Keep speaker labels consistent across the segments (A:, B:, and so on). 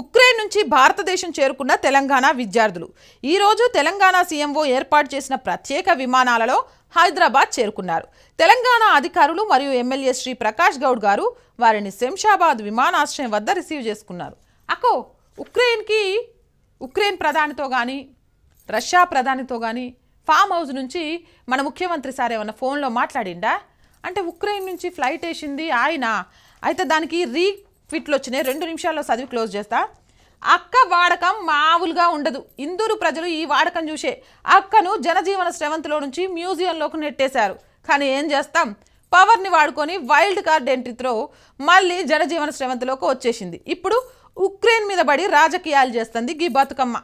A: Ukraine నుంచి భారతదేశం చేరుకున్న తెలంగాణ విద్యార్థులు ఈరోజు తెలంగాణ సీఎంఓ ఏర్పాటు చేసిన ప్రత్యేక విమానాలలో హైదరాబాద్ చేరుకున్నారు తెలంగాణ అధికారులు మరియు ఎమ్మెల్యే శ్రీ ప్రకాష్ గౌడ్ గారు వారిని శంషాబాద్ విమానాశ్రయం వద్ద రిసీవ్ చేసుకున్నారు అకో ఉక్రెయిన్కి ఉక్రెయిన్ ప్రధానితో కానీ రష్యా ప్రధానితో కానీ ఫామ్ హౌస్ నుంచి మన ముఖ్యమంత్రి సార్ ఏమన్నా ఫోన్లో మాట్లాడిండా అంటే ఉక్రెయిన్ నుంచి ఫ్లైట్ వేసింది ఆయన అయితే దానికి రీ ఫిట్లు వచ్చినాయి రెండు నిమిషాల్లో చదివి క్లోజ్ చేస్తా అక్క వాడకం మామూలుగా ఉండదు ఇందూరు ప్రజలు ఈ వాడకం చూసే అక్కను జనజీవన స్రవంతిలో నుంచి మ్యూజియంలోకి నెట్టేశారు కానీ ఏం చేస్తాం పవర్ని వాడుకొని వైల్డ్ కార్డ్ ఎంట్రీతో మళ్ళీ జనజీవన స్రవంతిలోకి వచ్చేసింది ఇప్పుడు ఉక్రెయిన్ మీద బడి రాజకీయాలు చేస్తుంది గీ బతుకమ్మ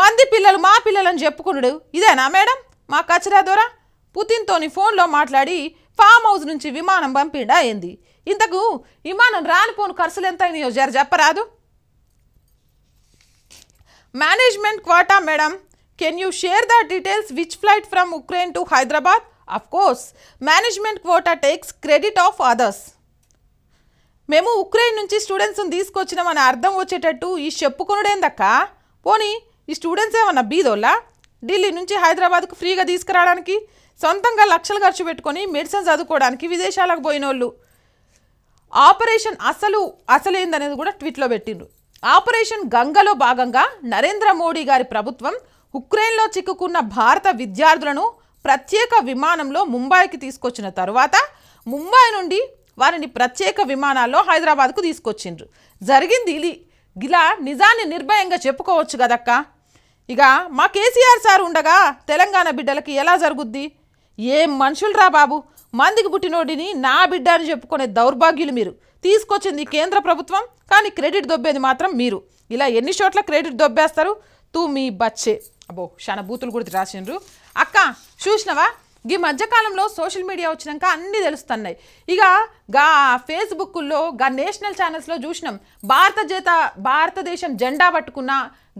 A: మంది పిల్లలు మా పిల్లలని చెప్పుకున్నాడు ఇదేనా మేడం మా కచరా ద్వారా పుతిన్తోని ఫోన్లో మాట్లాడి ఫామ్ హౌస్ నుంచి విమానం పంపిండా అయింది ఇంతకు విమానం రానిపోను ఖర్చులు ఎంత అయినాయో జర చెప్పరాదు management quota madam can you share the details which flight from Ukraine to Hyderabad of course management quota takes credit of others మేము ఉక్రెయిన్ నుంచి స్టూడెంట్స్ని తీసుకొచ్చినామని అర్థం వచ్చేటట్టు ఈ చెప్పుకొనుడేందక్క పోనీ ఈ స్టూడెంట్స్ ఏమన్నా బీదోళ్ళా ఢిల్లీ నుంచి హైదరాబాద్కు ఫ్రీగా తీసుకురావడానికి సొంతంగా లక్షలు ఖర్చు పెట్టుకొని మెడిసిన్ చదువుకోవడానికి విదేశాలకు పోయినోళ్ళు ఆపరేషన్ అసలు అసలేందనేది కూడా ట్వీట్లో పెట్టిండ్రు ఆపరేషన్ గంగలో భాగంగా నరేంద్ర మోడీ గారి ప్రభుత్వం ఉక్రెయిన్లో చిక్కుకున్న భారత విద్యార్థులను ప్రత్యేక విమానంలో ముంబైకి తీసుకొచ్చిన తర్వాత ముంబై నుండి వారిని ప్రత్యేక విమానాల్లో హైదరాబాద్కు తీసుకొచ్చిండ్రు జరిగింది ఇలా నిజాన్ని నిర్భయంగా చెప్పుకోవచ్చు కదక్కా ఇక మా కేసీఆర్ సార్ ఉండగా తెలంగాణ బిడ్డలకి ఎలా జరుగుద్ది ఏం రా బాబు మందికి పుట్టినోడిని నా బిడ్డ అని చెప్పుకునే దౌర్భాగ్యులు మీరు తీసుకొచ్చింది కేంద్ర ప్రభుత్వం కానీ క్రెడిట్ దొబ్బేది మాత్రం మీరు ఇలా ఎన్ని చోట్ల క్రెడిట్ దొబ్బేస్తారు తూ మీ బచ్చే అబ్బో చాలా బూతులు కూడా రాసిండ్రు అక్క చూసినవా ఈ మధ్యకాలంలో సోషల్ మీడియా వచ్చినాక అన్నీ తెలుస్తున్నాయి ఇక గా ఫేస్బుక్లో గా నేషనల్ ఛానల్స్లో చూసినాం భారత జేత భారతదేశం జెండా పట్టుకున్న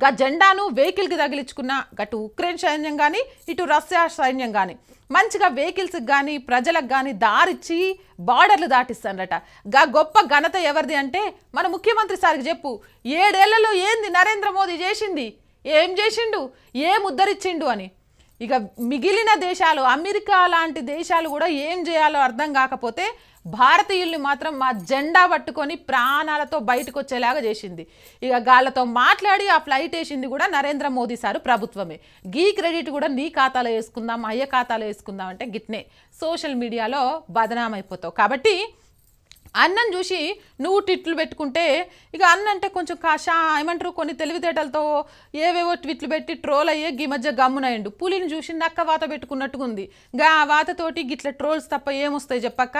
A: గా జెండాను వెహికల్కి తగిలించుకున్న అటు ఉక్రెయిన్ సైన్యం కానీ ఇటు రష్యా సైన్యం కానీ మంచిగా వెహికల్స్కి కానీ ప్రజలకు కానీ దారిచ్చి బార్డర్లు దాటిస్తానట గా గొప్ప ఘనత ఎవరిది అంటే మన ముఖ్యమంత్రి సార్కి చెప్పు ఏడేళ్లలో ఏంది నరేంద్ర మోదీ చేసింది ఏం చేసిండు ఏం ఉద్ధరించిండు అని ఇక మిగిలిన దేశాలు అమెరికా లాంటి దేశాలు కూడా ఏం చేయాలో అర్థం కాకపోతే భారతీయుల్ని మాత్రం మా జెండా పట్టుకొని ప్రాణాలతో బయటకు వచ్చేలాగా చేసింది ఇక గాళ్ళతో మాట్లాడి ఆ ఫ్లైట్ వేసింది కూడా నరేంద్ర మోదీ సారు ప్రభుత్వమే గీ క్రెడిట్ కూడా నీ ఖాతాలో వేసుకుందాం అయ్య ఖాతాలో వేసుకుందాం అంటే గిట్నే సోషల్ మీడియాలో బదనామైపోతావు కాబట్టి అన్నం చూసి నువ్వు ట్విట్లు పెట్టుకుంటే ఇక అన్న అంటే కొంచెం కాషా ఏమంటారు కొన్ని తెలివితేటలతో ఏవేవో ట్విట్లు పెట్టి ట్రోల్ అయ్యే గీ మధ్య గమ్మునయండు పులిని చూసి నక్క వాత పెట్టుకున్నట్టుగుంది గా వాతతోటి గిట్ల ట్రోల్స్ తప్ప ఏమొస్తాయి చెప్పక్క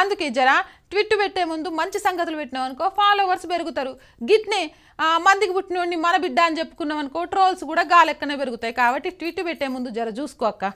A: అందుకే జరా ట్విట్ పెట్టే ముందు మంచి సంగతులు పెట్టినామనుకో ఫాలోవర్స్ పెరుగుతారు గిట్నే మందికి పుట్టినోడిని మన బిడ్డ అని చెప్పుకున్నాం అనుకో ట్రోల్స్ కూడా గాలెక్కనే పెరుగుతాయి కాబట్టి ట్విట్ పెట్టే ముందు జర చూసుకో అక్క